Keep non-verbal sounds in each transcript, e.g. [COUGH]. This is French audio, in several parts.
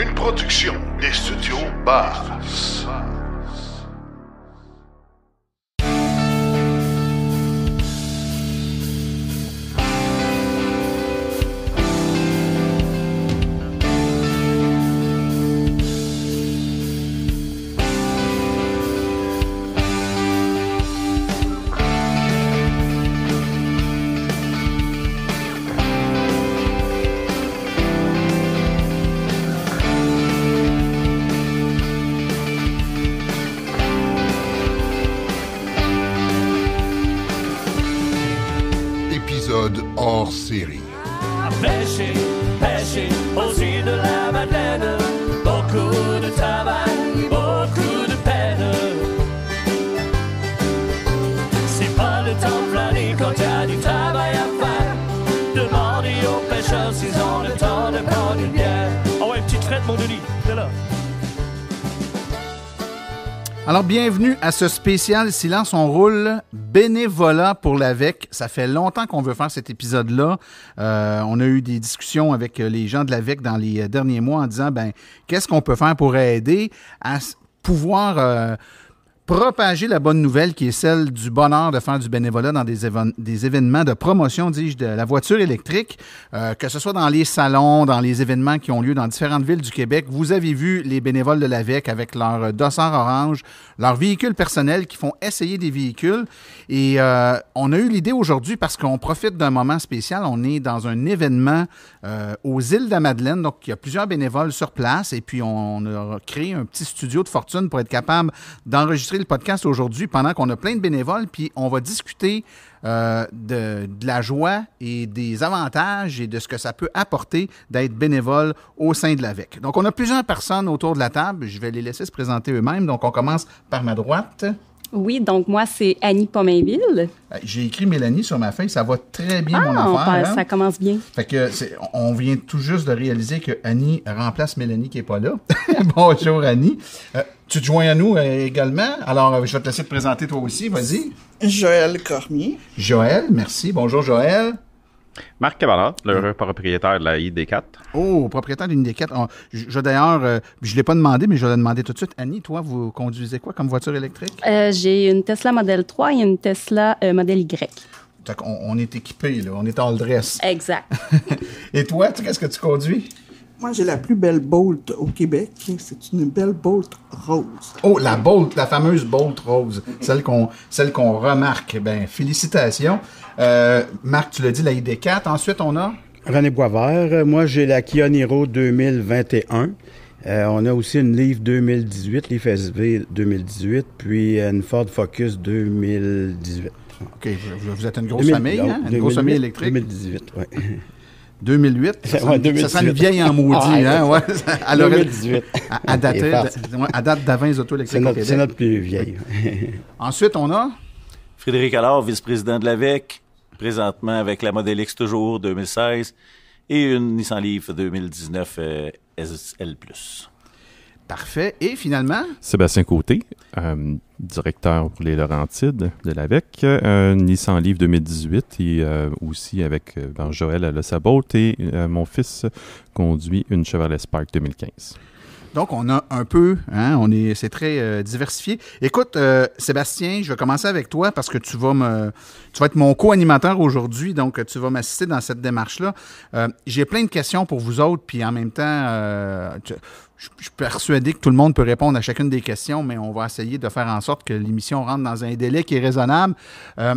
Une production des studios Bars. bienvenue à ce spécial Silence on roule bénévolat pour l'AVEC. Ça fait longtemps qu'on veut faire cet épisode-là. Euh, on a eu des discussions avec les gens de l'AVEC dans les derniers mois en disant ben qu'est-ce qu'on peut faire pour aider à pouvoir euh, propager la bonne nouvelle qui est celle du bonheur de faire du bénévolat dans des, événements de promotion, dis-je, de la voiture électrique, euh, que ce soit dans les salons, dans les événements qui ont lieu dans différentes villes du Québec. Vous avez vu les bénévoles de l'AVEC avec leur euh, dossard orange, leurs véhicules personnels qui font essayer des véhicules. Et euh, on a eu l'idée aujourd'hui parce qu'on profite d'un moment spécial. On est dans un événement aux îles de la Madeleine, donc il y a plusieurs bénévoles sur place et puis on a créé un petit studio de fortune pour être capable d'enregistrer le podcast aujourd'hui pendant qu'on a plein de bénévoles, puis on va discuter euh, de, la joie et des avantages et de ce que ça peut apporter d'être bénévole au sein de l'AVEC. Donc, on a plusieurs personnes autour de la table. Je vais les laisser se présenter eux-mêmes. Donc, on commence par ma droite. Oui, donc moi, c'est Annie Pomainville. Euh, j'ai écrit Mélanie sur ma feuille. Ça va très bien, mon ah, hein? Ça commence bien. Fait que on vient tout juste de réaliser que Annie remplace Mélanie qui n'est pas là. [LAUGHS] Bonjour, Annie. Euh, tu te joins à nous euh, également. Alors, euh, je vais te laisser te présenter toi aussi. Vas-y. Joël Cormier. Joël, merci. Bonjour, Joël. Marc le le propriétaire de la ID4. Oh, propriétaire d'une ID4. Ah, d'ailleurs, euh, je ne l'ai pas demandé, mais je l'ai demandé tout de suite. Annie, toi, vous conduisez quoi comme voiture électrique? J'ai une Tesla Model 3 et une Tesla Model Y. On, on, est équipé, là. on est en dress. Exact. [LAUGHS] et toi, qu'est-ce que tu conduis? Moi, j'ai la plus belle Bolt au Québec. C'est une belle Bolt rose. Oh, la Bolt, la fameuse Bolt rose, celle qu'on celle qu'on remarque. Ben, félicitations. Euh, Marc, tu l'as dit, la ID4. Ensuite, on a? René Boisvert. Moi, j'ai la Kia Niro 2021. on a aussi une Livre 2018, Leaf SV 2018, puis une Ford Focus 2018. OK, vous, êtes une grosse famille, hein? Une grosse famille électrique. 2018, oui. 2008. [LAUGHS] Ça sent, une vieille en maudit. Ah, hein, ouais. 2018. [LAUGHS] À, à date d'avant les auto électriques. C'est notre, plus vieille. [LAUGHS] Ensuite, on a. Frédéric Allard, vice-président de l'AVEC, présentement avec la Model X toujours 2016 et une Nissan Leaf 2019 euh, SL. Parfait. Et finalement? Sébastien Côté, euh, directeur pour les Laurentides de l'AVEC, Nice en Livre 2018 et euh, aussi avec euh, ben, Joël Joël Le Sabot et mon fils conduit une Chevrolet Spark 2015. Donc, on a un peu, hein, on est, c'est très diversifié. Écoute, Sébastien, je vais commencer avec toi parce que tu vas me, tu vas être mon co-animateur aujourd'hui, donc tu vas m'assister dans cette démarche-là. j'ai plein de questions pour vous autres, puis en même temps, tu, je, suis persuadé que tout le monde peut répondre à chacune des questions, mais on va essayer de faire en sorte que l'émission rentre dans un délai qui est raisonnable. Euh,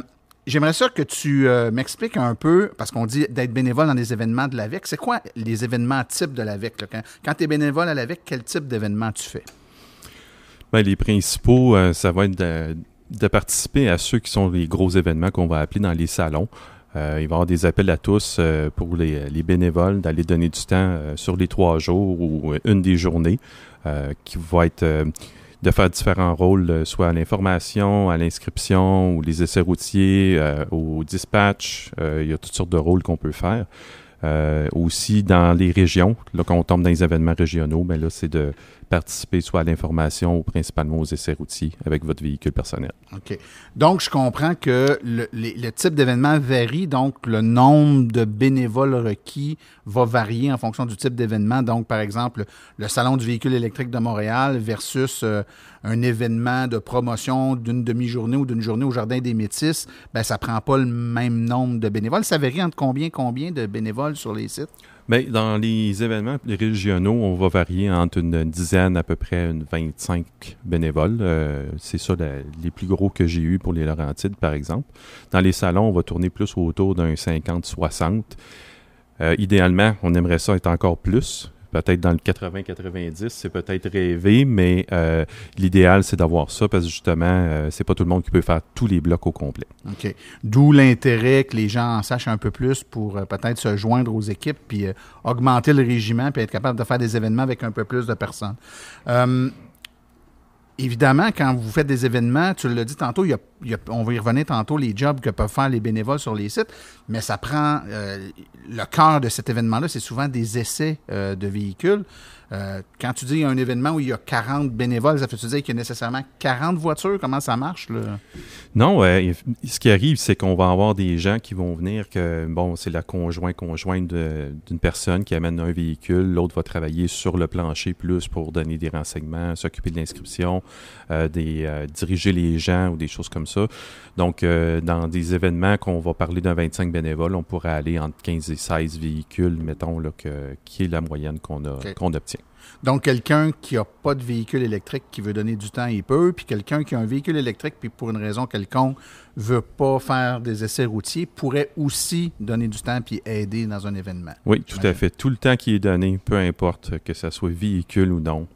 j'aimerais ça que tu euh, m'expliques un peu, parce qu'on dit d'être bénévole dans les événements de l'AVEC. C'est quoi les événements types de l'AVEC? Quand, quand tu es bénévole à l'AVEC, quel type d'événement tu fais? Bien, les principaux, euh, ça va être de participer à ceux qui sont les gros événements qu'on va appeler dans les salons. Euh, il va y avoir des appels à tous euh, pour les, bénévoles d'aller donner du temps euh, sur les trois jours ou une des journées qui va être de faire différents rôles, soit à l'information, à l'inscription ou les essais routiers, au dispatch. il y a toutes sortes de rôles qu'on peut faire. Euh, aussi dans les régions, là, quand on tombe dans les événements régionaux, mais ben là, c'est de participer soit à l'information ou principalement aux essais routiers avec votre véhicule personnel. OK. Donc, je comprends que le, type d'événement varie, donc le nombre de bénévoles requis va varier en fonction du type d'événement. Donc, par exemple, le Salon du véhicule électrique de Montréal versus euh, un événement de promotion d'une demi-journée ou d'une journée au Jardin des Métis, ben, ça prend pas le même nombre de bénévoles. Ça varie entre combien, combien de bénévoles sur les sites? Ben, dans les événements régionaux, on va varier entre une dizaine à peu près, une 25 bénévoles. Euh, c'est ça les plus gros que j'ai eu pour les Laurentides, par exemple. Dans les salons, on va tourner plus autour d'un 50-60. Euh, idéalement, on aimerait ça être encore plus peut-être dans le 80-90, c'est peut-être rêvé, mais euh, l'idéal, c'est d'avoir ça parce que justement, euh, c'est pas tout le monde qui peut faire tous les blocs au complet. OK. D'où l'intérêt que les gens en sachent un peu plus pour euh, peut-être se joindre aux équipes puis augmenter le régiment puis être capable de faire des événements avec un peu plus de personnes. Hum, évidemment, quand vous faites des événements, tu l'as dit tantôt, on va y revenir tantôt, les jobs que peuvent faire les bénévoles sur les sites, mais ça prend le cœur de cet événement-là, c'est souvent des essais euh, de véhicules. Euh, quand tu dis y a un événement où il y a 40 bénévoles, ça fait-tu dire qu'il y a nécessairement 40 voitures? Comment ça marche? Non, euh, ce qui arrive, c'est qu'on va avoir des gens qui vont venir que, bon, c'est la conjointe conjointe d'une personne qui amène un véhicule, l'autre va travailler sur le plancher plus pour donner des renseignements, s'occuper de l'inscription, des, diriger les gens ou des choses comme ça. Donc, dans des événements qu'on va parler d'un 25 bénévoles, on pourrait aller entre 15 et 16 véhicules, mettons, là, que, qui est la moyenne qu'on a obtient. Donc, quelqu'un qui n'a pas de véhicule électrique, qui veut donner du temps, il peut. Puis quelqu'un qui a un véhicule électrique, puis pour une raison quelconque, veut pas faire des essais routiers, pourrait aussi donner du temps puis aider dans un événement. Oui, tout à fait. Tout le temps qui est donné, peu importe que ça soit véhicule ou non,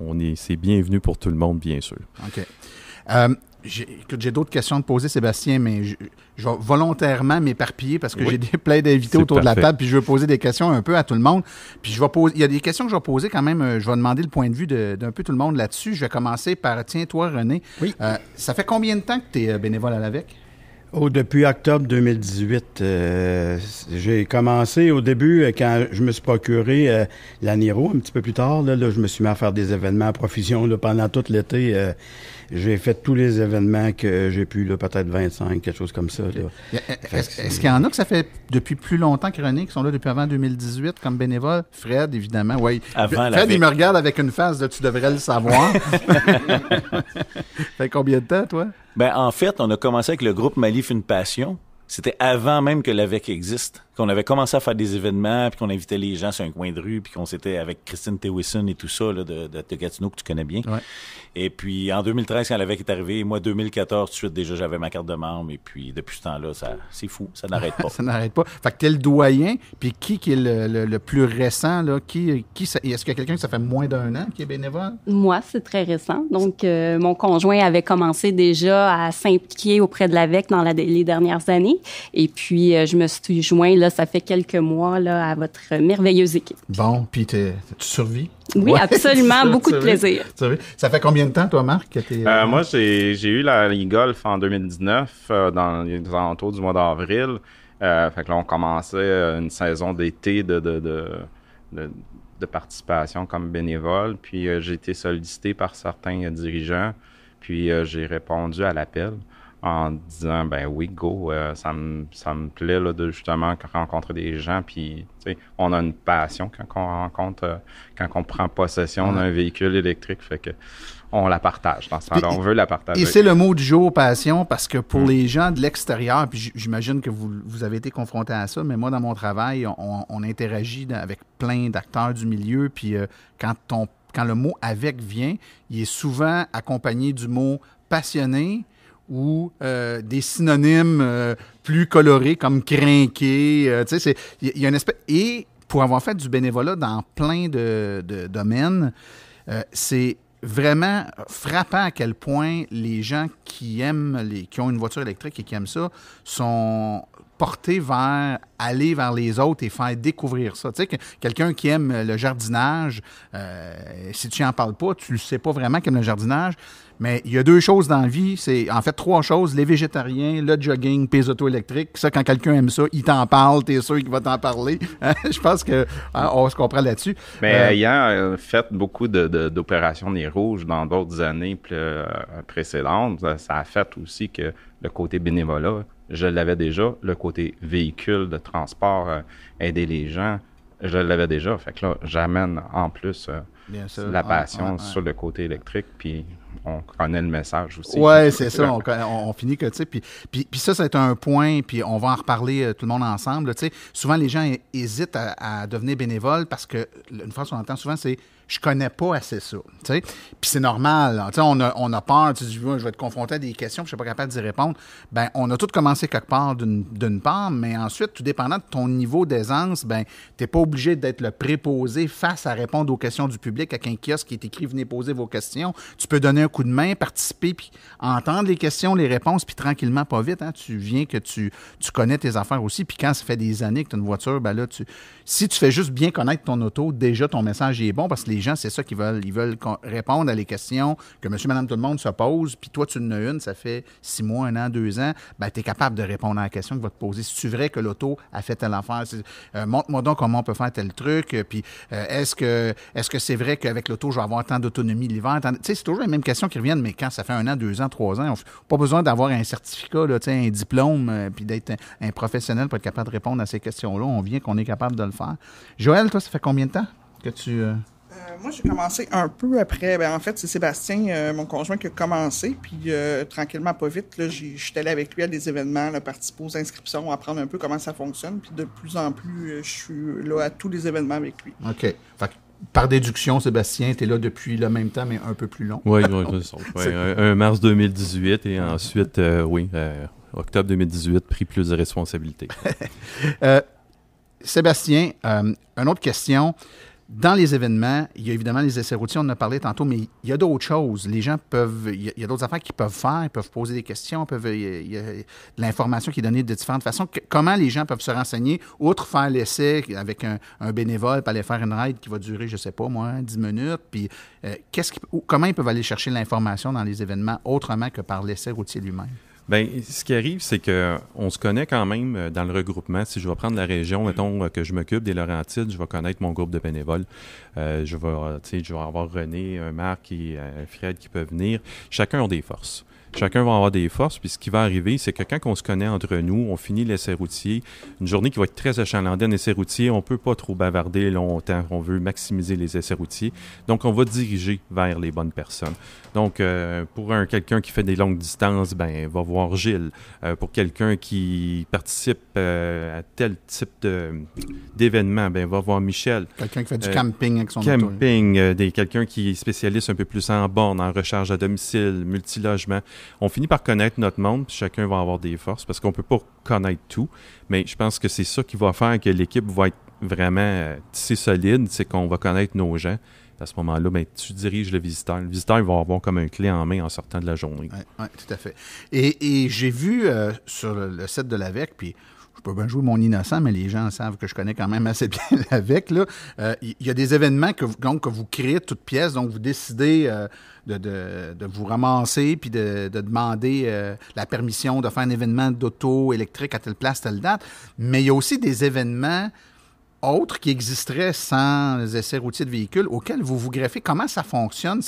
on est, c'est bienvenu pour tout le monde, bien sûr. OK. Euh, j'ai d'autres questions à te poser, Sébastien, mais je, vais volontairement m'éparpiller parce que j'ai plein d'invités autour de la table, puis je veux poser des questions un peu à tout le monde. Puis je vais poser, il y a des questions que je vais poser quand même. Euh, je vais demander le point de vue d'un peu tout le monde là-dessus. Je vais commencer par, tiens, toi, René. Euh, ça fait combien de temps que tu es euh, bénévole à l'AVEC? Oh, depuis octobre 2018, j'ai commencé au début quand je me suis procuré euh, la un petit peu plus tard. je me suis mis à faire des événements à profusion pendant tout l'été. J'ai fait tous les événements que j'ai pu, peut-être 25, quelque chose comme ça. Eh, est-ce qu'il y en a que ça fait depuis plus longtemps que René, qui sont là depuis avant 2018 comme bénévole? Fred, évidemment. oui. Avant Fred, il me regarde avec une face de tu devrais le savoir. Ça [LAUGHS] fait combien de temps, toi? Ben, en fait, on a commencé avec le groupe Malif Une Passion. C'était avant même que l'AVEC existe qu'on avait commencé à faire des événements, puis qu'on invitait les gens sur un coin de rue, puis qu'on s'était avec Christine Tewison et tout ça, là, de, de, Gatineau, que tu connais bien. Et puis, en 2013, quand l'avec est arrivé, moi, 2014, tout de suite, déjà, j'avais ma carte de membre, et puis, depuis ce temps-là, ça, c'est fou, ça n'arrête pas. [LAUGHS] ça n'arrête pas. Fait que le doyen, puis qui, qui est le, plus récent, là, qui, qui est-ce qu'il y a quelqu'un que ça fait moins d'un an qui est bénévole? Moi, c'est très récent. Donc, euh, mon conjoint avait commencé déjà à s'impliquer auprès de l'avec dans les dernières années, et puis, euh, je me suis joint, là, ça fait quelques mois là, à votre merveilleuse équipe. Bon, puis tu survis? Oui, [LAUGHS] absolument. Beaucoup de plaisir. Ça fait combien de temps, toi, Marc? Euh, moi, j'ai eu la Ligue Golf en 2019, euh, dans les entours du mois d'avril. Euh, fait que là, on commençait une saison d'été de, de, participation comme bénévole. Puis j'ai été sollicité par certains dirigeants. Puis j'ai répondu à l'appel en disant ben oui go euh, ça me ça me plaît là, de justement rencontrer des gens puis on a une passion quand on rencontre euh, quand on prend possession d'un véhicule électrique fait que on la partage dans On veut la partager. Et c'est le mot du jour, passion, parce que pour mm. les gens de l'extérieur, puis j'imagine que vous, vous, avez été confronté à ça, mais moi, dans mon travail, on, interagit avec plein d'acteurs du milieu, puis euh, quand, on, quand le mot avec vient, il est souvent accompagné du mot passionné, ou euh, des synonymes euh, plus colorés comme crinqué. Euh, y a espèce. Et pour avoir fait du bénévolat dans plein de, domaines, c'est vraiment frappant à quel point les gens qui aiment, les, qui ont une voiture électrique et qui aiment ça, sont, porter vers aller vers les autres et faire découvrir ça. Tu sais, que, quelqu'un qui aime le jardinage, euh, si tu n'en parles pas, tu ne sais pas vraiment qu'il aime le jardinage. Mais il y a deux choses dans la vie, c'est en fait trois choses, les végétariens, le jogging, les auto-électriques. Ça, quand quelqu'un aime ça, il t'en parle, Tu es sûr qu'il va t'en parler. [LAUGHS] Hein, je pense qu'on hein, se comprend là-dessus. Mais euh, ayant euh, fait beaucoup d'opérations des rouges dans d'autres années précédentes, ça a fait aussi que le côté bénévolat je l'avais déjà. Le côté véhicule de transport, euh, aider les gens, je l'avais déjà. Fait que là, j'amène en plus euh, la ah, passion sur le côté électrique. Puis on connaît le message aussi. Oui, c'est ça. On, finit que, tu sais, puis, ça, c'est un point, puis on va en reparler euh, tout le monde ensemble. Tu sais, souvent, les gens hésitent à, devenir bénévole parce que une fois qu'on entend souvent, c'est je connais pas assez ça. Tu sais? Puis c'est normal. Hein. Tu sais, on, a, on peur. Tu dis, je vais te confronter à des questions, puis je suis pas capable d'y répondre. Ben, on a tout commencé quelque part d'une part, mais ensuite, tout dépendant de ton niveau d'aisance, ben, t'es pas obligé d'être le préposé face à répondre aux questions du public avec un kiosque qui est écrit, venez poser vos questions. Tu peux donner un coup de main, participer, puis entendre les questions, les réponses, puis tranquillement, pas vite, hein. tu viens que tu, tu connais tes affaires aussi. Puis quand ça fait des années que tu as une voiture, ben là, tu, si tu fais juste bien connaître ton auto, déjà ton message est bon parce que les gens, c'est ça qu'ils veulent. Ils veulent répondre à les questions que monsieur, madame, tout le monde se pose. Puis toi, tu en as une, ça fait six mois, un an, deux ans. Ben, tu es capable de répondre à la question que va te poser. Si C'est vrai que l'auto a fait telle affaire. Euh, montre-moi donc comment on peut faire tel truc. Euh, puis euh, est-ce que que c'est vrai qu'avec l'auto, je vais avoir tant d'autonomie l'hiver? Tu sais, c'est toujours la même question questions qui reviennent, mais quand ça fait un an, deux ans, trois ans, on pas besoin d'avoir un certificat, là, un diplôme, euh, puis d'être un, professionnel pour être capable de répondre à ces questions-là. On vient qu'on est capable de le faire. Joël, toi, ça fait combien de temps que tu... Euh, euh, moi, j'ai commencé un peu après. Ben, en fait, c'est Sébastien, mon conjoint, qui a commencé. Puis, tranquillement, pas vite, je suis allé avec lui à des événements, là, participer aux inscriptions, apprendre un peu comment ça fonctionne. Puis, de plus en plus, je suis là à tous les événements avec lui. OK. Fait par déduction, Sébastien, était là depuis le même temps, mais un peu plus long. Oui, oui, [LAUGHS] Un, mars 2018 et ensuite, euh, oui, euh, octobre 2018, pris plus de responsabilités. [LAUGHS] Euh, Sébastien, une autre question. Dans les événements, il y a évidemment les essais routiers, on en a parlé tantôt, mais il y a d'autres choses. Les gens peuvent, il y a, d'autres affaires qu'ils peuvent faire, ils peuvent poser des questions, peuvent, il y a, de l'information qui est donnée de différentes façons. comment les gens peuvent se renseigner, outre faire l'essai avec un, bénévole, aller faire une ride qui va durer, je sais pas moi, 10 minutes, puis euh, qu'est-ce comment ils peuvent aller chercher l'information dans les événements autrement que par l'essai routier lui-même? Bien, ce qui arrive, c'est que on se connaît quand même euh, dans le regroupement. Si je vais prendre la région, mm-hmm. mettons euh, que je m'occupe des Laurentides, je vais connaître mon groupe de bénévoles. Euh, je, vais, je vais avoir René, Marc et Fred qui peuvent venir. Chacun a des forces. Chacun va avoir des forces. Puis ce qui va arriver, c'est que quand on se connaît entre nous, on finit l'essai routier. Une journée qui va être très achalandée un essai routier, on peut pas trop bavarder longtemps. On veut maximiser les essais routiers. Donc, on va diriger vers les bonnes personnes. Donc, euh, pour un quelqu'un qui fait des longues distances, ben, va voir Gilles. Euh, pour quelqu'un qui participe euh, à tel type d'événement, ben, va voir Michel. Quelqu'un qui fait du camping avec son Camping, des quelqu'un qui est spécialiste un peu plus en borne, en recharge à domicile, multilogement on finit par connaître notre monde, puis chacun va avoir des forces, parce qu'on peut pas connaître tout, mais je pense que c'est ça qui va faire que l'équipe va être vraiment euh, si solide, c'est qu'on va connaître nos gens. À ce moment-là, Mais ben, tu diriges le visiteur. Le visiteur va avoir comme un clé en main en sortant de la journée. Oui, tout à fait. Et, j'ai vu euh, sur le, set site de l'AVEC, puis je peux bien jouer mon innocent, mais les gens savent que je connais quand même assez [LAUGHS] bien avec. Euh, il y a des événements que vous, donc, que vous créez toute pièce, donc vous décidez euh, de, vous ramasser puis de, demander euh, la permission de faire un événement d'auto électrique à telle place, telle date. Mais il y a aussi des événements autres qui existeraient sans les essais routiers de véhicules auxquels vous vous greffez. Comment ça fonctionne?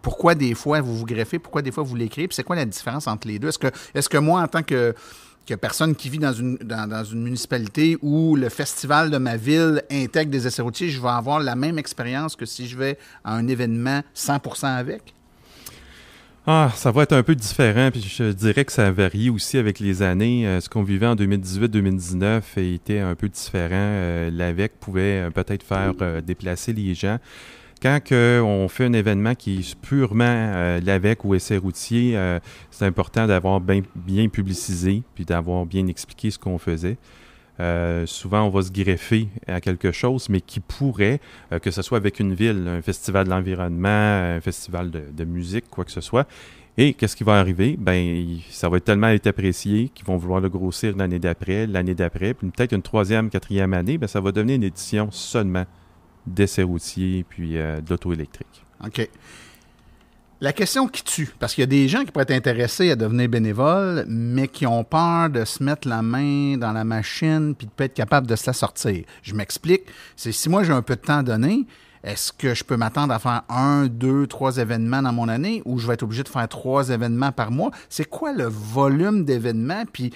pourquoi des fois vous vous greffez? Pourquoi des fois vous l'écrivez? Puis c'est quoi la différence entre les deux? Est-ce que, est -ce que moi, en tant que qu'il personne qui vit dans une, dans, une municipalité où le festival de ma ville intègre des essais routiers, je vais avoir la même expérience que si je vais à un événement 100% avec? Ah, ça va être un peu différent, puis je dirais que ça varie aussi avec les années. Euh, ce qu'on vivait en 2018-2019 était un peu différent. Euh, L'AVEC pouvait euh, peut-être faire déplacer les gens quand on fait un événement qui est purement euh, l'AVEC ou essai routier, euh, c'est important d'avoir ben, bien, publicisé puis d'avoir bien expliqué ce qu'on faisait. Euh, souvent, on va se greffer à quelque chose, mais qui pourrait, que ce soit avec une ville, un festival de l'environnement, un festival de, musique, quoi que ce soit, et qu'est-ce qui va arriver? Ben, ça va être tellement être apprécié qu'ils vont vouloir le grossir l'année d'après, l'année d'après, puis peut-être une troisième, quatrième année, ben, ça va devenir une édition seulement d'essais routiers puis euh, d'auto électrique. OK. La question qui tue, parce qu'il y a des gens qui pourraient être intéressés à devenir bénévoles, mais qui ont peur de se mettre la main dans la machine puis de ne pas être capable de se la sortir. Je m'explique. C'est si moi j'ai un peu de temps donné, est-ce que je peux m'attendre à faire un, deux, trois événements dans mon année ou je vais être obligé de faire trois événements par mois? C'est quoi le volume d'événements? Puis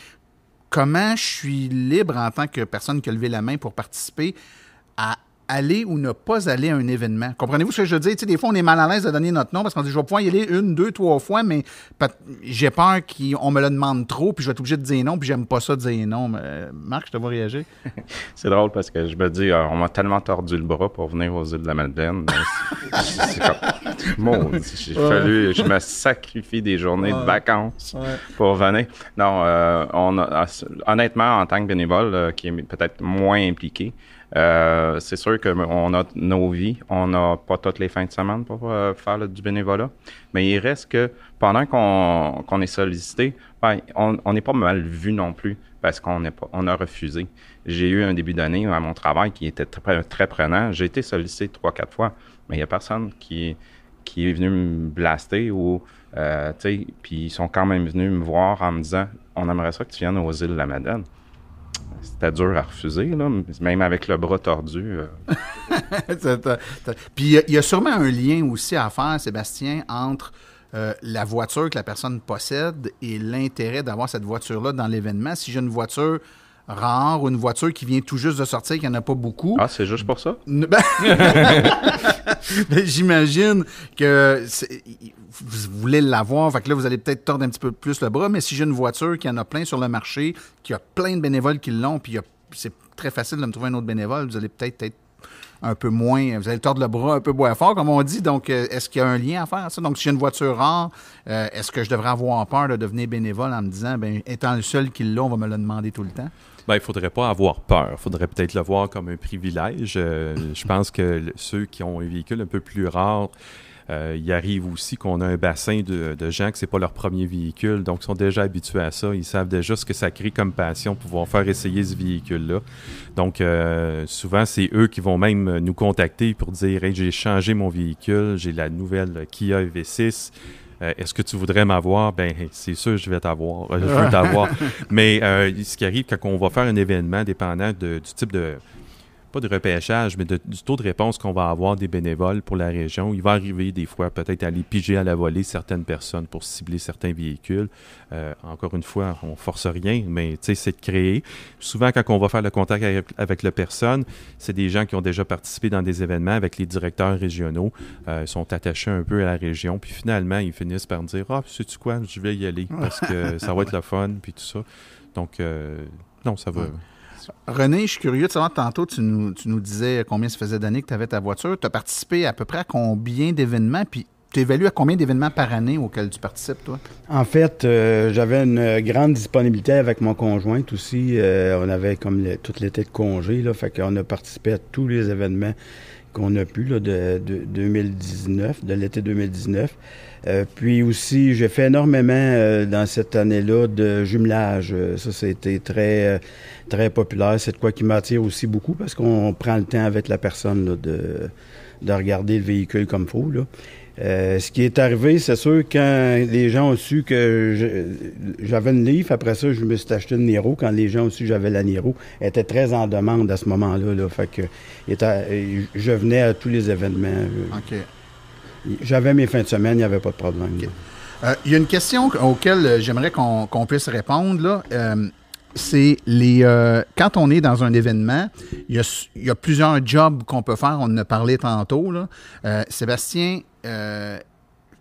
comment je suis libre en tant que personne qui a levé la main pour participer aller ou ne pas aller à un événement. Comprenez-vous ce que je dis? dire? Tu des fois, on est mal à l'aise de donner notre nom parce qu'on dit, je vais pouvoir y aller une, deux, trois fois, mais j'ai peur qu'on me le demande trop, puis je vais être obligé de dire non, puis j'aime pas ça de dire non. Euh, Marc, je te vois réagir. [LAUGHS] c'est drôle parce que je me dis, euh, on m'a tellement tordu le bras pour venir aux îles de la Madeleine. c'est [LAUGHS] j'ai fallu, je me sacrifie des journées de vacances pour venir. Non, euh, honnêtement, en tant que bénévole, qui est peut-être moins impliqué, euh, c'est sûr qu'on a nos vies, on n'a pas toutes les fins de semaine pour euh, faire du bénévolat, mais il reste que pendant qu'on est sollicité, ben, on n'est pas mal vu non plus parce qu'on a refusé. J'ai eu un début d'année à mon travail qui était très, prenant. J'ai été sollicité trois, quatre fois, mais il n'y a personne qui, est venu me blaster ou, euh, puis ils sont quand même venus me voir en me disant, on aimerait ça que tu viennes aux îles de la Madeleine c'était dur à refuser, là, même avec le bras tordu. Euh. [LAUGHS] Puis il y, a sûrement un lien aussi à faire, Sébastien, entre euh, la voiture que la personne possède et l'intérêt d'avoir cette voiture-là dans l'événement. Si j'ai une voiture rare ou une voiture qui vient tout juste de sortir, qu'il n'y en a pas beaucoup. Ah, c'est juste pour ça? Ben, [LAUGHS] ben, j'imagine que vous voulez l'avoir, fait que là, vous allez peut-être tordre un petit peu plus le bras, mais si j'ai une voiture qui en a plein sur le marché, qui a plein de bénévoles qui l'ont, puis c'est très facile de me trouver un autre bénévole, vous allez peut-être être un peu moins, vous allez tordre le bras un peu moins fort, comme on dit. Donc, euh, est-ce qu'il y a un lien à faire ça? Donc, si j'ai une voiture rare, euh, est-ce que je devrais avoir peur de devenir bénévole en me disant, bien, étant le seul qui l'a, on va me le demander tout le temps? Bien, il ne faudrait pas avoir peur. Il faudrait peut-être le voir comme un privilège. Euh, je pense que ceux qui ont un véhicule un peu plus rare, euh, il arrive aussi qu'on a un bassin de, gens que c'est pas leur premier véhicule, donc ils sont déjà habitués à ça. Ils savent déjà ce que ça crée comme passion pouvoir faire essayer ce véhicule-là. Donc euh, souvent, c'est eux qui vont même nous contacter pour dire j'ai changé mon véhicule, j'ai la nouvelle Kia v 6 euh, est-ce que tu voudrais m'avoir? Ben, c'est sûr, je vais t'avoir. je veux [LAUGHS] t'avoir. Mais ce qui arrive quand on va faire un événement, dépendant du type de, pas de repêchage, mais du taux de réponse qu'on va avoir des bénévoles pour la région. Il va arriver des fois peut-être à aller piger à la volée certaines personnes pour cibler certains véhicules. Euh, encore une fois, on force rien, mais c'est de créer. Souvent, quand on va faire le contact avec, la personne, c'est des gens qui ont déjà participé dans des événements avec les directeurs régionaux. Euh, sont attachés un peu à la région. Puis finalement, ils finissent par dire, ah, oh, sais-tu quoi, je vais y aller parce que [LAUGHS] ça va être le fun, puis tout ça. Donc, euh, non, ça va. René, je suis curieux de savoir, tantôt, tu nous, tu nous disais combien ça faisait d'années que tu avais ta voiture. Tu as participé à peu près à combien d'événements? Puis tu évalues à combien d'événements par année auxquels tu participes, toi? En fait, euh, j'avais une grande disponibilité avec mon conjointe aussi. Euh, on avait comme toutes l'été de congé, là, fait qu'on a participé à tous les événements qu'on a pu là, de, de 2019, de l'été 2019. Euh, puis aussi, j'ai fait énormément euh, dans cette année-là de jumelage. Euh, ça, c'était très très populaire. C'est de quoi qui m'attire aussi beaucoup parce qu'on prend le temps avec la personne de de regarder le véhicule comme faut là. Euh, ce qui est arrivé, c'est sûr, quand les gens ont su que j'avais une livre, après ça, je me suis acheté une Nero. Quand les gens ont su que j'avais la Niro, était très en demande à ce moment-là. Fait que euh, je venais à tous les événements. Euh. OK. J'avais mes fins de semaine, il n'y avait pas de problème. Il y a une question auquel j'aimerais qu'on puisse répondre. c'est les. quand on est dans un événement, il y a, plusieurs jobs qu'on peut faire. On en a parlé tantôt. Sébastien euh,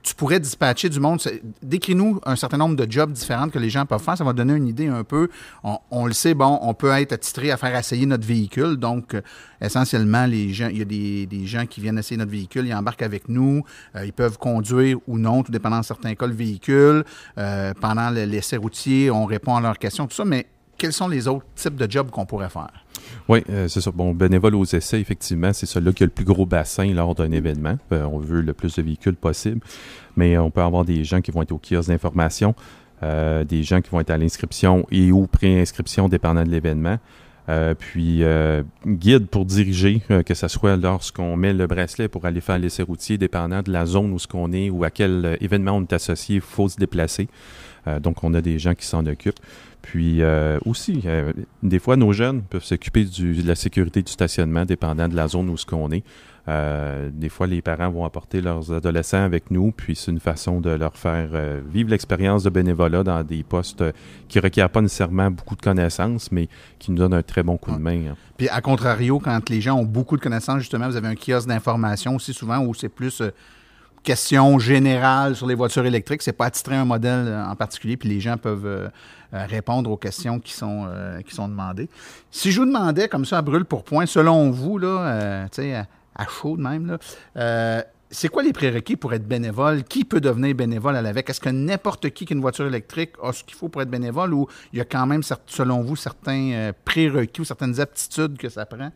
tu pourrais dispatcher du monde. Décris-nous un certain nombre de jobs différents que les gens peuvent faire. Ça va donner une idée un peu. On, le sait, bon, on peut être attitré à faire essayer notre véhicule. Donc, euh, essentiellement, les gens, il y a des, gens qui viennent essayer notre véhicule, ils embarquent avec nous. Euh, ils peuvent conduire ou non, tout dépendant de certains cas, le véhicule. pendant l'essai routier, on répond à leurs questions, tout ça. Mais quels sont les autres types de jobs qu'on pourrait faire? Oui, euh, c'est ça. Bon, bénévole aux essais, effectivement, c'est celui-là qui a le plus gros bassin lors d'un mm-hmm. événement. Euh, on veut le plus de véhicules possible, mais on peut avoir des gens qui vont être au kiosque d'information, euh, des gens qui vont être à l'inscription et ou pré-inscription, dépendant de l'événement. puis guide pour diriger, que ce soit lorsqu'on met le bracelet pour aller faire l'essai routier, dépendant de la zone où ce qu'on est ou à quel événement on est associé, il faut se déplacer. donc on a des gens qui s'en occupent. Puis euh, aussi, euh, des fois, nos jeunes peuvent s'occuper de la sécurité du stationnement, dépendant de la zone où ce qu'on est. Euh, des fois, les parents vont apporter leurs adolescents avec nous, puis c'est une façon de leur faire vivre l'expérience de bénévolat dans des postes qui ne requièrent pas nécessairement beaucoup de connaissances, mais qui nous donnent un très bon coup de ah. main. Hein. Puis, à contrario, quand les gens ont beaucoup de connaissances, justement, vous avez un kiosque d'information aussi souvent où c'est plus question générale sur les voitures électriques. C'est pas attitré à un modèle euh, en particulier, puis les gens peuvent euh, euh, répondre aux questions qui sont, qui sont demandées. Si je vous demandais, comme ça, à brûle pour point, selon vous, là, tu à, à, chaud même, c'est quoi les prérequis pour être bénévole? Qui peut devenir bénévole à l'AVEC? Est-ce que n'importe qui qui a une voiture électrique a ce qu'il faut pour être bénévole ou il y a quand même, selon vous, certains prérequis ou certaines aptitudes que ça prend?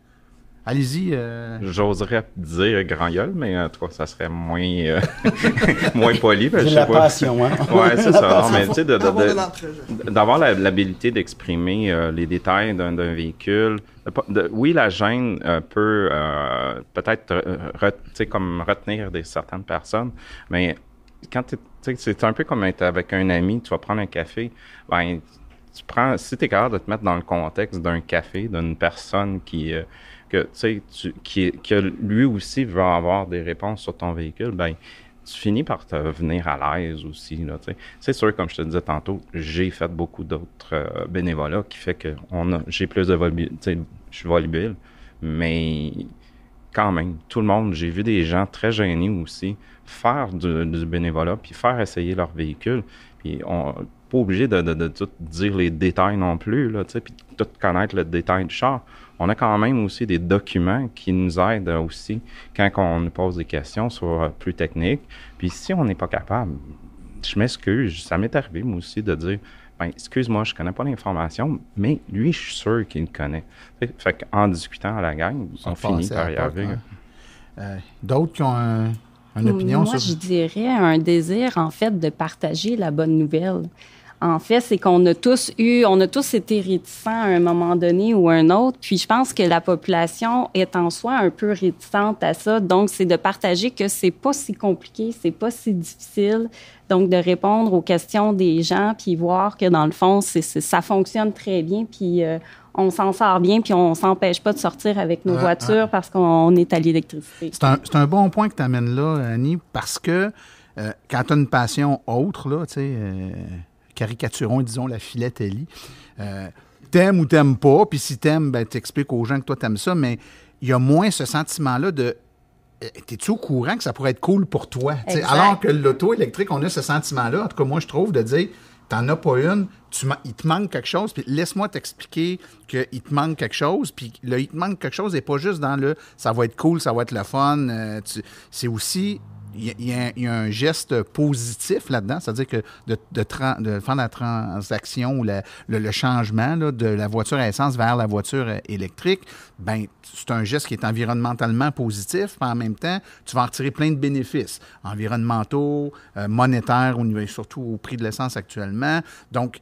Allez-y. Euh, J'oserais dire grand mais en tout cas, ça serait moins, euh, [LAUGHS] moins poli. C'est la passion, hein? ouais, c'est ça. [LAUGHS] mais d'avoir l'habilité d'exprimer euh, les détails d'un véhicule. oui, la gêne peut peut-être comme retenir des certaines personnes, mais quand c'est un peu comme être avec un ami, tu vas prendre un café, ben, tu prends, si tu es capable de te mettre dans le contexte d'un café, d'une personne qui, que tu qui, que lui aussi veut avoir des réponses sur ton véhicule, ben tu finis par te venir à l'aise aussi. C'est sûr, comme je te disais tantôt, j'ai fait beaucoup d'autres euh, bénévolats qui fait que j'ai plus de sais Je suis mais quand même, tout le monde, j'ai vu des gens très gênés aussi faire du, bénévolat, puis faire essayer leur véhicule. Puis on, pas obligé de, de, tout dire les détails non plus, là, puis tout connaître le détail du char. On a quand même aussi des documents qui nous aident aussi quand on nous pose des questions sur euh, plus techniques. Puis si on n'est pas capable, je m'excuse, ça m'est arrivé moi aussi de dire ben, excuse-moi, je connais pas l'information, mais lui, je suis sûr qu'il le connaît. Fait, qu'en discutant à la gang, on finit par y arriver. Hein. Euh, d'autres qui ont une opinion Moi, je dirais un désir, en fait, de partager la bonne nouvelle en fait, c'est qu'on a tous eu, on a tous été réticents à un moment donné ou un autre. Puis je pense que la population est en soi un peu réticente à ça. Donc, c'est de partager que c'est pas si compliqué, c'est pas si difficile. Donc, de répondre aux questions des gens, puis voir que dans le fond, c'est, ça fonctionne très bien, puis euh, on s'en sort bien, puis on s'empêche pas de sortir avec nos voitures parce qu'on est à l'électricité. C'est un, bon point que t'amènes là, Annie, parce que euh, quand tu as une passion autre, là, tu sais. Euh, caricaturons, disons, la filette Ellie. Euh, t'aimes ou t'aimes pas, puis si t'aimes, ben, t'expliques aux gens que toi t'aimes ça, mais il y a moins ce sentiment-là de eh, T'es-tu au courant que ça pourrait être cool pour toi? Alors que l'auto électrique, on a ce sentiment-là, en tout cas, moi, je trouve, de dire t'en as pas une, tu il te manque quelque chose, puis laisse-moi t'expliquer qu'il te manque quelque chose, puis le il te manque quelque chose n'est pas juste dans le ça va être cool, ça va être le fun, euh, c'est aussi il y, a un geste positif là-dedans, c'est-à-dire que de, faire la transaction ou le, changement de la voiture à essence vers la voiture euh, électrique, ben c'est un geste qui est environnementalement positif, mais en même temps, tu vas en retirer plein de bénéfices environnementaux, euh, monétaires, au niveau, surtout au prix de l'essence actuellement. Donc,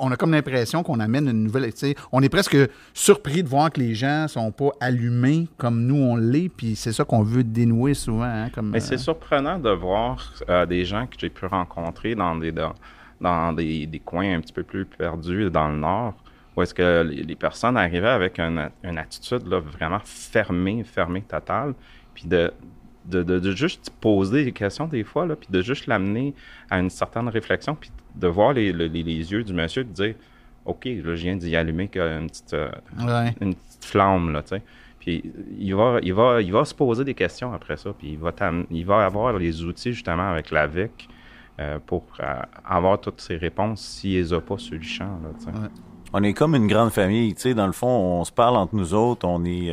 on a comme l'impression qu'on amène une nouvelle. On est presque surpris de voir que les gens sont pas allumés comme nous on l'est, puis c'est ça qu'on veut dénouer souvent. Hein, comme, Mais c'est euh, surprenant de voir euh, des gens que j'ai pu rencontrer dans des dans, des, coins un petit peu plus perdus dans le nord, où est-ce que les, personnes arrivaient avec une, attitude vraiment fermée, fermée totale, puis de de, juste poser des questions des fois, là, puis de juste l'amener à une certaine réflexion, puis de voir les, les, yeux du monsieur, et de dire OK, je viens d'y allumer une petite, euh, une petite flamme, là, tu Puis il va, il, va, il va se poser des questions après ça, puis il va, il va avoir les outils, justement, avec l'AVEC euh, pour euh, avoir toutes ses réponses s'il les a pas sur le champ, là, tu On est comme une grande famille, tu sais, dans le fond, on se parle entre nous autres, on est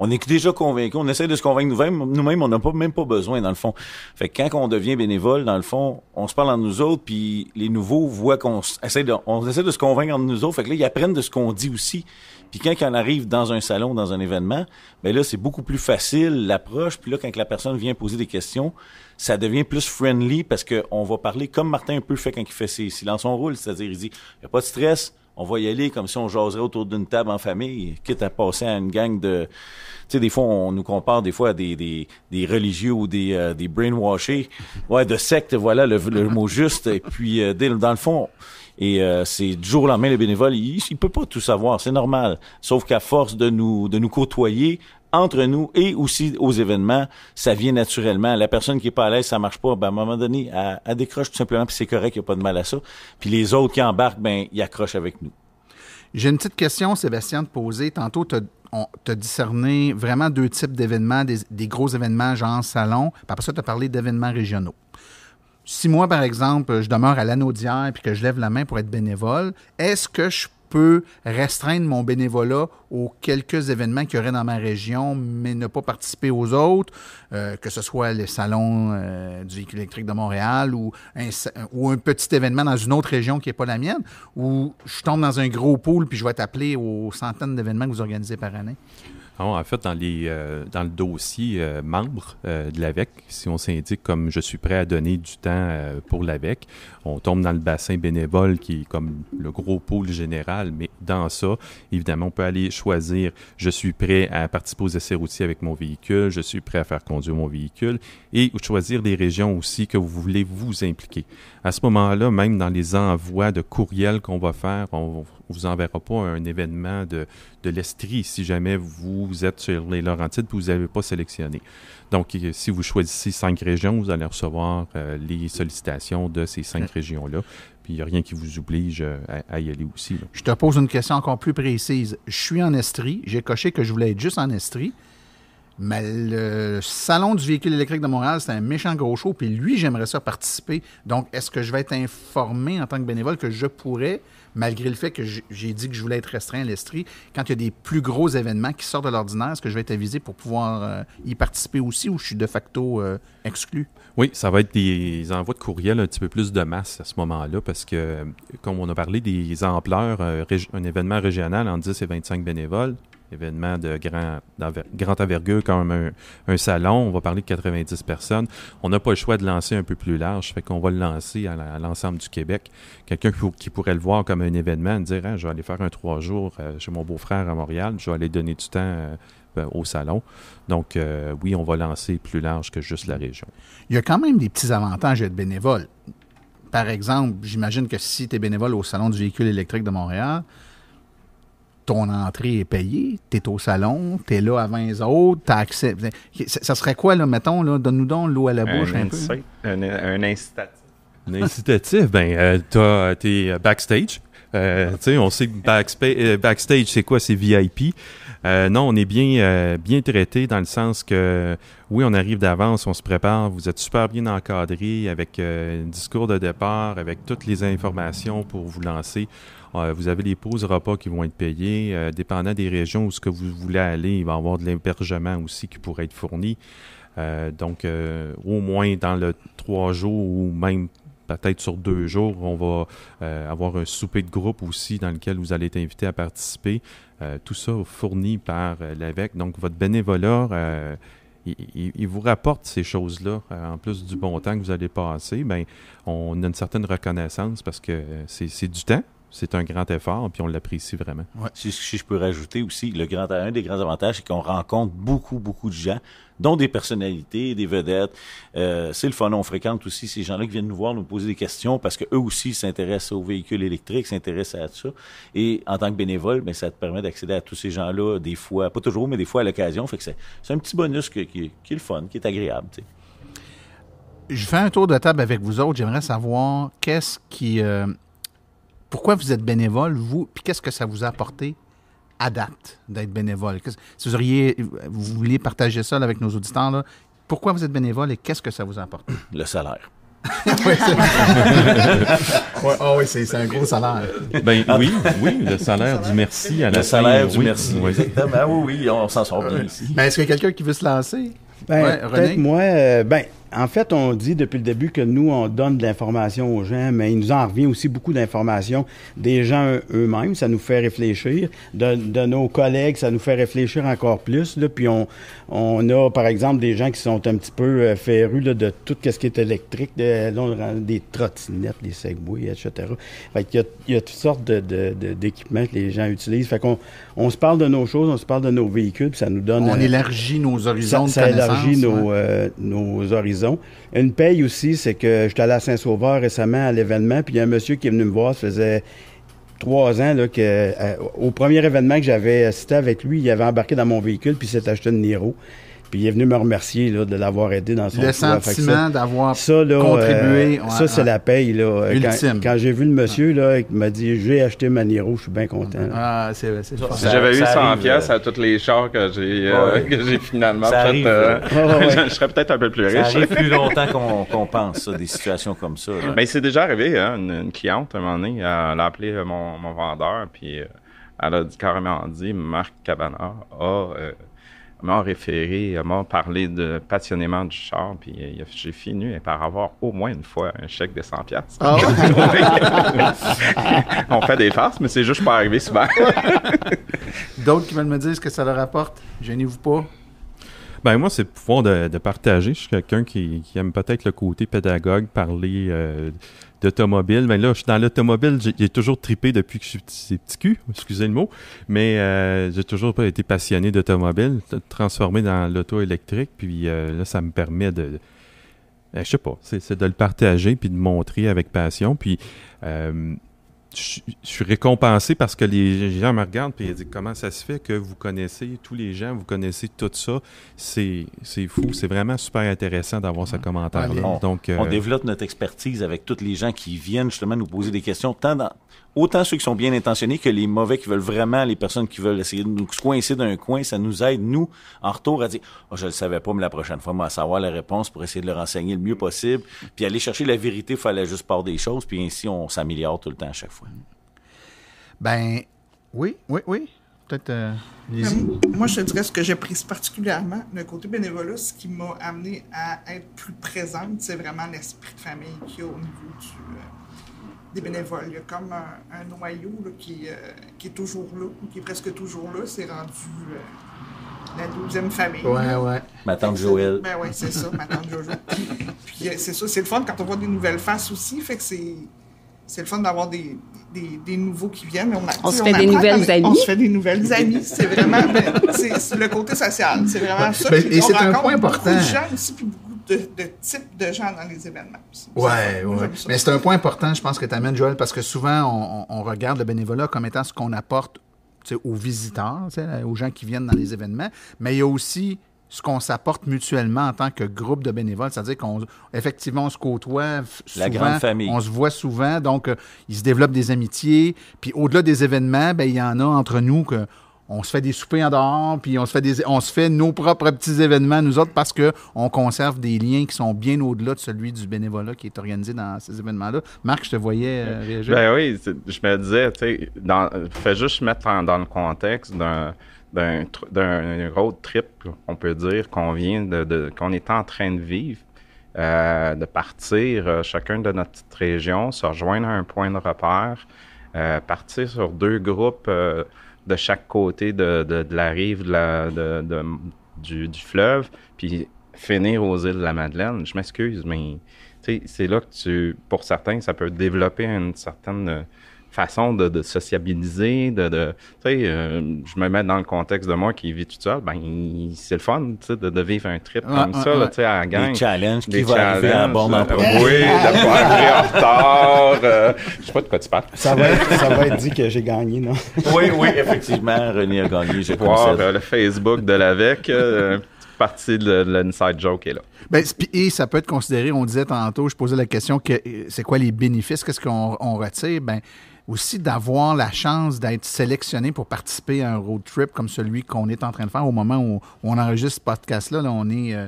on est déjà convaincu, on essaie de se convaincre nous-mêmes, nous-mêmes, on n'a pas, même pas besoin, dans le fond. Fait que quand on devient bénévole, dans le fond, on se parle entre nous autres, puis les nouveaux voient qu'on essaie de, on essaie de se convaincre entre nous autres. Fait que là, ils apprennent de ce qu'on dit aussi. Puis quand on arrive dans un salon, dans un événement, ben là, c'est beaucoup plus facile l'approche. Puis là, quand la personne vient poser des questions, ça devient plus friendly parce qu'on va parler comme Martin un peu fait quand il fait ses silences son roule, c'est-à-dire il dit, il n'y a pas de stress, on va y aller comme si on jaserait autour d'une table en famille, quitte à passer à une gang de... Tu sais, des fois, on nous compare des fois à des, des, des religieux ou des, euh, des brainwashés. Ouais, de sectes, voilà le, le mot juste. Et puis, euh, dans le fond... Et euh, c'est toujours jour au lendemain, le bénévole, il, il peut pas tout savoir, c'est normal. Sauf qu'à force de nous de nous côtoyer, entre nous et aussi aux événements, ça vient naturellement. La personne qui est pas à l'aise, ça marche pas. Ben, à un moment donné, elle, décroche tout simplement, puis c'est correct, il n'y a pas de mal à ça. Puis les autres qui embarquent, ben, ils accrochent avec nous. J'ai une petite question, Sébastien, de poser. Tantôt, tu as, discerné vraiment deux types d'événements, des, gros événements genre salon, puis après ça, tu as parlé d'événements régionaux. Si moi, par exemple, je demeure à l'anneau d'hier puis que je lève la main pour être bénévole, est-ce que je peux restreindre mon bénévolat aux quelques événements qu'il y aurait dans ma région, mais ne pas participer aux autres, euh, que ce soit les salons euh, du véhicule électrique de Montréal ou un, petit événement dans une autre région qui n'est pas la mienne, ou je tombe dans un gros pool puis je vais t'appeler aux centaines d'événements que vous organisez par année? Ah en fait, dans, les, euh, dans le dossier euh, membre euh, de l'AVEC, si on s'indique comme je suis prêt à donner du temps pour l'AVEC, on tombe dans le bassin bénévole qui est comme le gros pôle général, mais dans ça, évidemment, on peut aller choisir je suis prêt à participer aux essais routiers avec mon véhicule, je suis prêt à faire conduire mon véhicule et choisir des régions aussi que vous voulez vous impliquer. À ce moment-là, même dans les envois de courriels qu'on va faire, on, on vous enverra pas un événement de, l'Estrie si jamais vous êtes sur les Laurentides et vous n'avez pas sélectionné. Donc, euh, si vous choisissez cinq régions, vous allez recevoir euh, les sollicitations de ces cinq régions-là. Puis, il n'y a rien qui vous oblige euh, à, y aller aussi. Je te pose une question encore plus précise. Je suis en Estrie. J'ai coché que je voulais être juste en Estrie. Mais le Salon du véhicule électrique de Montréal, c'est un méchant gros show, puis lui, j'aimerais ça participer. Donc, est-ce que je vais être informé en tant que bénévole que je pourrais, malgré le fait que j'ai dit que je voulais être restreint à l'Estrie, quand il y a des plus gros événements qui sortent de l'ordinaire, est-ce que je vais être avisé pour pouvoir euh, y participer aussi ou je suis de facto euh, exclu? Oui, ça va être des envois de courriel un petit peu plus de masse à ce moment-là, parce que, comme on a parlé des ampleurs, euh, un événement régional en 10 et 25 bénévoles, événement de grand, grande envergure, comme un, salon. On va parler de 90 personnes. On n'a pas le choix de lancer un peu plus large, fait qu'on va le lancer à, l'ensemble du Québec. Quelqu'un qui, pourrait le voir comme un événement, dire hein, je vais aller faire un trois jours euh, chez mon beau-frère à Montréal, je vais aller donner du temps euh, ben, au salon. Donc, euh, oui, on va lancer plus large que juste la région. Il y a quand même des petits avantages à être bénévole. Par exemple, j'imagine que si tu es bénévole au Salon du véhicule électrique de Montréal, ton entrée est payée, tu es au salon, es là avant les autres, t'as accès. Ça serait quoi, là, mettons, là, donne-nous donc l'eau à la bouche un, peu. Un, incitatif. Un incitatif, ben, es euh, t'es euh, backstage. Euh, on sait que backstage, c'est quoi? C'est VIP. non, on est bien, bien traité dans le sens que, oui, on arrive d'avance, on se prépare, vous êtes super bien encadré avec un discours de départ, avec toutes les informations pour vous lancer. Euh, vous avez les pauses repas qui vont être payés, euh, dépendant des régions où ce que vous voulez aller, il va y avoir de l'hébergement aussi qui pourrait être fourni. Euh, donc, au moins dans le trois jours ou même peut-être sur deux jours, on va avoir un souper de groupe aussi dans lequel vous allez être invité à participer. tout ça fourni par l'évêque. Donc, votre bénévolat, il, vous rapporte ces choses-là. en plus du bon temps que vous allez passer, ben, on a une certaine reconnaissance parce que c'est du temps, c'est un grand effort, puis on l'apprécie vraiment. Si, je peux rajouter aussi, le grand, un des grands avantages, c'est qu'on rencontre beaucoup, beaucoup de gens, dont des personnalités, des vedettes. Euh, c'est le fun, on fréquente aussi ces gens-là qui viennent nous voir, nous poser des questions, parce qu'eux aussi s'intéressent aux véhicules électriques, s'intéressent à ça. Et en tant que bénévole, mais ben, ça te permet d'accéder à tous ces gens-là, des fois, pas toujours, mais des fois à l'occasion. Fait que c'est, un petit bonus qui, est le fun, qui est agréable. Je fais un tour de table avec vous autres. J'aimerais savoir qu'est-ce qui... Euh, pourquoi vous êtes bénévole, vous, puis qu'est-ce que ça vous a apporté à date d'être bénévole? Si vous, auriez, vouliez partager ça avec nos auditeurs, pourquoi vous êtes bénévole et qu'est-ce que ça vous apporte? [CLEARS THROAT] Le salaire. [LAUGHS] Oh oui, c'est oui, c'est un gros salaire. Ben oui, oui, le salaire du merci Le salaire du merci, oui. Oui, oui, on s'en sort bien ici. Est-ce qu'il y a quelqu'un qui veut se lancer? Ben, peut-être moi, euh, ben, en fait, on dit depuis le début que nous, on donne de l'information aux gens, mais il nous en revient aussi beaucoup d'informations des gens eux-mêmes. Ça nous fait réfléchir. De, nos collègues, ça nous fait réfléchir encore plus. Puis on, a, par exemple, des gens qui sont un petit peu euh, férus de tout ce qui est électrique, de, des trottinettes, des segways, etc. il y a toutes sortes d'équipements que les gens utilisent. Fait qu'on on se parle de nos choses, on se parle de nos véhicules, ça nous donne... On euh, élargit nos horizons ça, élargit euh, nos horizons une paye aussi, c'est que j'étais allé à Saint-Sauveur récemment à l'événement, puis il y a un monsieur qui est venu me voir, ça faisait trois ans là, que, euh, au premier événement que j'avais assisté avec lui, il avait embarqué dans mon véhicule puis s'est acheté une Niro. Puis il est venu me remercier de l'avoir aidé dans son Le sentiment d'avoir contribué. Euh, ça, c'est la paye. Ultime. Quand, j'ai vu le monsieur là, m'a dit J'ai acheté ma Niro, je suis bien content. Ah, c'est J'avais eu 100 pièces euh, à toutes les chars que j'ai euh, finalement ça [LAUGHS] je serais peut-être un peu plus riche. Ça plus longtemps qu'on pense, des situations comme ça. Mais c'est déjà arrivé. Hein, une, cliente, à un moment donné, elle a appelé mon, vendeur, puis elle a carrément dit Marc Cabana a m'a référé, m'ont m'a parlé de, passionnément du char, puis euh, j'ai fini par avoir au moins une fois un chèque de 100 piastres. Ah [LAUGHS] On fait des farces, mais c'est juste pas arrivé souvent. [LAUGHS] D'autres qui veulent me dire ce que ça leur apporte, gênez-vous pas. Ben moi, c'est le pouvoir de, partager. Je suis quelqu'un qui, aime peut-être le côté pédagogue, parler euh, d'automobile. Mais là, je suis dans l'automobile, j'ai toujours tripé depuis que je suis petit cul, excusez le mot, mais euh, j'ai toujours été passionné d'automobile, transformé dans l'auto électrique, puis euh, là, ça me permet de. Euh, je sais pas, c'est de le partager, puis de montrer avec passion. Puis je, suis récompensé parce que les gens me regardent et ils disent comment ça se fait que vous connaissez tous les gens, vous connaissez tout ça. C'est fou. C'est vraiment super intéressant d'avoir ce commentaire-là. On, Donc, on euh, développe notre expertise avec toutes les gens qui viennent justement nous poser des questions, tant autant ceux qui sont bien intentionnés que les mauvais qui veulent vraiment, les personnes qui veulent essayer de nous coincer d'un coin, ça nous aide, nous, en retour, à dire oh, je le savais pas, mais la prochaine fois, moi, à savoir la réponse pour essayer de le renseigner le mieux possible, puis aller chercher la vérité, il fallait juste part des choses, puis ainsi, on s'améliore tout le temps à chaque fois. Ben, oui, oui, oui. Peut-être. Euh, euh, moi, je te dirais ce que j'ai pris particulièrement, le côté bénévolat, ce qui m'a amené à être plus présente, c'est vraiment l'esprit de famille qu'il y a au niveau du. Euh, des bénévoles. Il y a comme un, noyau qui, euh, qui, est toujours là, qui est presque toujours là. C'est rendu euh, la douzième famille. Oui, oui. Ma tante Joël. Ben oui, c'est ça, ma tante Jojo. [LAUGHS] Puis euh, c'est ça, c'est le fun quand on voit des nouvelles faces aussi. Fait que c'est. C'est le fun d'avoir des, des, nouveaux qui viennent. on, se fait des nouvelles amies. On se fait des nouvelles amies. C'est vraiment ben, le côté social. C'est vraiment ben, ça. et c'est un point important. Gens aussi, de, type de gens dans les événements. Ouais, oui. Mais c'est un point important, je pense, que tu amènes, Joël, parce que souvent, on, regarde le bénévolat comme étant ce qu'on apporte aux visiteurs, aux gens qui viennent dans les événements, mais il y a aussi ce qu'on s'apporte mutuellement en tant que groupe de bénévoles, c'est-à-dire qu'on effectivement on se côtoie souvent, la grande famille. on se voit souvent, donc euh, il se développe des amitiés, puis au-delà des événements, ben il y en a entre nous que on se fait des soupers en dehors, puis on se fait des, on se fait nos propres petits événements, nous autres, parce qu'on conserve des liens qui sont bien au-delà de celui du bénévolat qui est organisé dans ces événements-là. Marc, je te voyais euh, réagir. Ben oui, je me disais, tu sais, dans, fais juste mettre dans le contexte d'un d'un road trip, on peut dire, qu'on vient de, qu'on est en train de vivre, euh, de partir euh, chacun de notre petite région, se rejoindre à un point de repère, partir sur deux groupes de chaque côté de, la rive la, du, du, fleuve, puis finir aux îles de la Madeleine. Je m'excuse, mais c'est là que tu, pour certains, ça peut développer une certaine euh, façon de, sociabiliser, de, tu sais, euh, je me mets dans le contexte de moi qui vit tout seul, ben c'est le fun, tu sais, de, vivre un trip comme ça, tu sais, à la gang. Des challenges, qui va arriver bon moment. Euh, oui, d'avoir [LAUGHS] arriver en retard. Euh, je sais pas de quoi tu parles. Ça va être, dit que j'ai gagné, non? oui, oui, effectivement, René a gagné. Je voir le Facebook de l'AVEC. partie de l'inside joke est là. Ben, et ça peut être considéré, on disait tantôt, je posais la question que c'est quoi les bénéfices, qu'est-ce qu'on retire? Ben, aussi d'avoir la chance d'être sélectionné pour participer à un road trip comme celui qu'on est en train de faire au moment où on enregistre ce podcast-là. on est. Euh,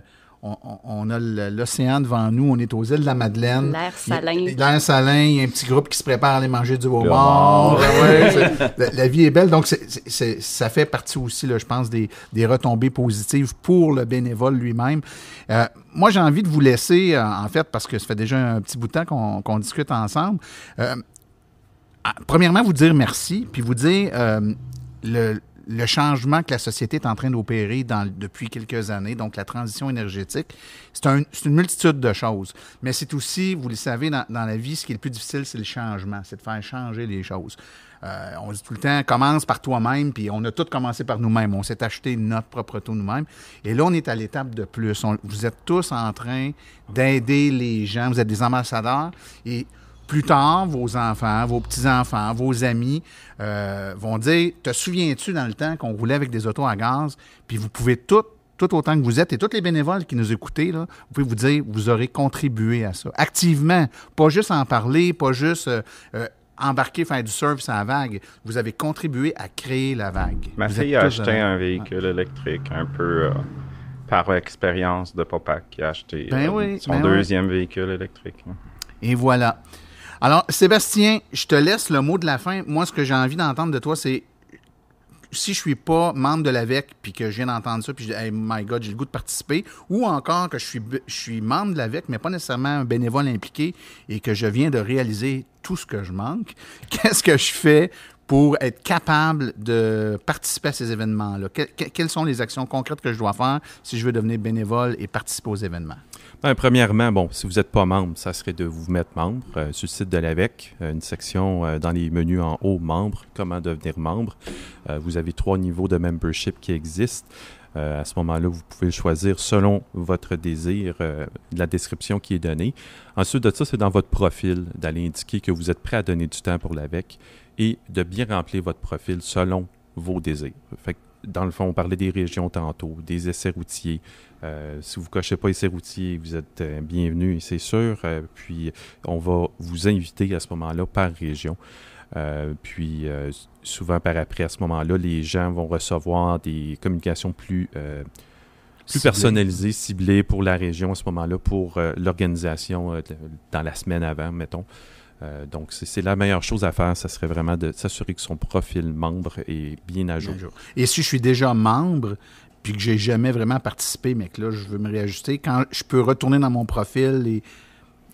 on, a l'océan devant nous, on est aux îles de la Madeleine. L'air salin. L'air salin, il y a un petit groupe qui se prépare à aller manger du homard. [LAUGHS] la, vie est belle, donc ça fait partie aussi, là, je pense, des, retombées positives pour le bénévole lui-même. Euh, moi, j'ai envie de vous laisser, euh, en fait, parce que ça fait déjà un petit bout de temps qu'on discute ensemble. Ah, premièrement, vous dire merci, puis vous dire euh, le, changement que la société est en train d'opérer depuis quelques années, donc la transition énergétique, c'est une multitude de choses. Mais c'est aussi, vous le savez, dans, la vie, ce qui est le plus difficile, c'est le changement, c'est de faire changer les choses. Euh, on dit tout le temps, commence par toi-même, puis on a tout commencé par nous-mêmes. On s'est acheté notre propre taux nous-mêmes. Et là, on est à l'étape de plus. vous êtes tous en train d'aider les gens. Vous êtes des ambassadeurs. Et plus tard, vos enfants, vos petits-enfants, vos amis euh, vont dire Te souviens-tu dans le temps qu'on roulait avec des autos à gaz Puis vous pouvez tout, tout autant que vous êtes, et tous les bénévoles qui nous écoutez, là, vous pouvez vous dire Vous aurez contribué à ça, activement, pas juste en parler, pas juste. Euh, euh, embarquer, faire du service à la vague. Vous avez contribué à créer la vague. Ma fille a acheté un véhicule électrique un peu par expérience de papa qui a acheté ben son ben deuxième véhicule électrique. Hein. Et voilà. Alors, Sébastien, je te laisse le mot de la fin. Moi, ce que j'ai envie d'entendre de toi, c'est si je suis pas membre de l'AVEC puis que je viens d'entendre ça puis je dis hey my god j'ai le goût de participer ou encore que je suis je suis membre de l'AVEC mais pas nécessairement un bénévole impliqué et que je viens de réaliser tout ce que je manque [LAUGHS] qu'est-ce que je fais pour être capable de participer à ces événements là quelles sont les actions concrètes que je dois faire si je veux devenir bénévole et participer aux événements premièrement, bon, si vous n'êtes pas membre, ça serait de vous mettre membre euh, sur le site de l'AVEC, euh, une section euh, dans les menus en haut, membre, comment devenir membre. vous avez trois niveaux de membership qui existent. à ce moment-là, vous pouvez choisir selon votre désir la description qui est donnée. Ensuite de ça, c'est dans votre profil d'aller indiquer que vous êtes prêt à donner du temps pour l'AVEC et de bien remplir votre profil selon vos désirs dans le fond, on parlait des régions tantôt, des essais routiers. Euh, si vous cochez pas essais routiers, vous êtes bienvenu, bienvenus, c'est sûr. Euh, puis on va vous inviter à ce moment-là par région. Euh, puis souvent par après, à ce moment-là, les gens vont recevoir des communications plus personnalisées, ciblées pour la région à ce moment-là, pour l'organisation dans la semaine avant, mettons. Euh, donc, c'est la meilleure chose à faire, ça serait vraiment de s'assurer que son profil membre est bien à jour. Et si je suis déjà membre, puis que j'ai jamais vraiment participé, mais que là, je veux me réajuster, quand je peux retourner dans mon profil et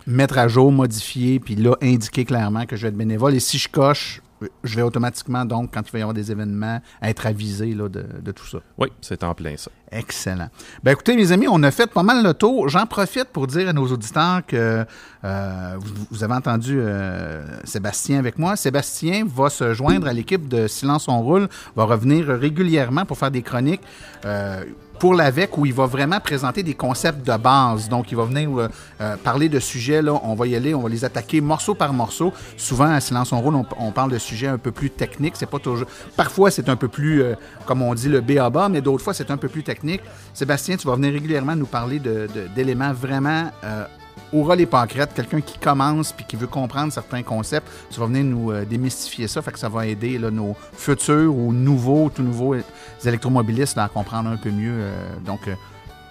mettre à jour, modifier, puis là, indiquer clairement que je vais être bénévole. Et si je coche je vais automatiquement, donc, quand il va y avoir des événements, être avisé de, tout ça. Oui, c'est en plein ça. Excellent. Ben, écoutez, mes amis, on a fait pas mal le tour. J'en profite pour dire à nos auditeurs que euh, vous, avez entendu euh, Sébastien avec moi. Sébastien va se joindre à l'équipe de Silence on Roule, va revenir régulièrement pour faire des chroniques. Euh, pour l'AVEC où il va vraiment présenter des concepts de base. Donc, il va venir euh, euh, parler de sujets, là, on va y aller, on va les attaquer morceau par morceau. Souvent, à Silence on Rôle, on, parle de sujets un peu plus techniques. C'est pas toujours... Parfois, c'est un peu plus, euh, comme on dit, le B.A.B.A., mais d'autres fois, c'est un peu plus technique. Sébastien, tu vas venir régulièrement nous parler d'éléments vraiment aura les pancrètes, quelqu'un qui commence puis qui veut comprendre certains concepts, tu vas venir nous euh, démystifier ça, fait que ça va aider nos futurs ou nouveaux, tout nouveaux euh, électromobilistes à comprendre un peu mieux. Euh, donc,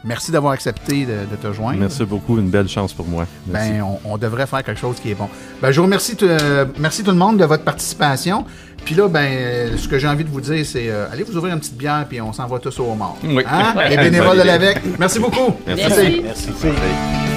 merci d'avoir accepté de, te joindre. Merci beaucoup, une belle chance pour moi. Ben, on, devrait faire quelque chose qui est bon. Ben, je vous remercie, merci tout le monde de votre participation. Puis là, ben, ce que j'ai envie de vous dire, c'est allez vous ouvrir une petite bière, puis on s'en va tous au mort. Hein? [LAUGHS] Les bénévoles de l'AVEC. Merci beaucoup. merci.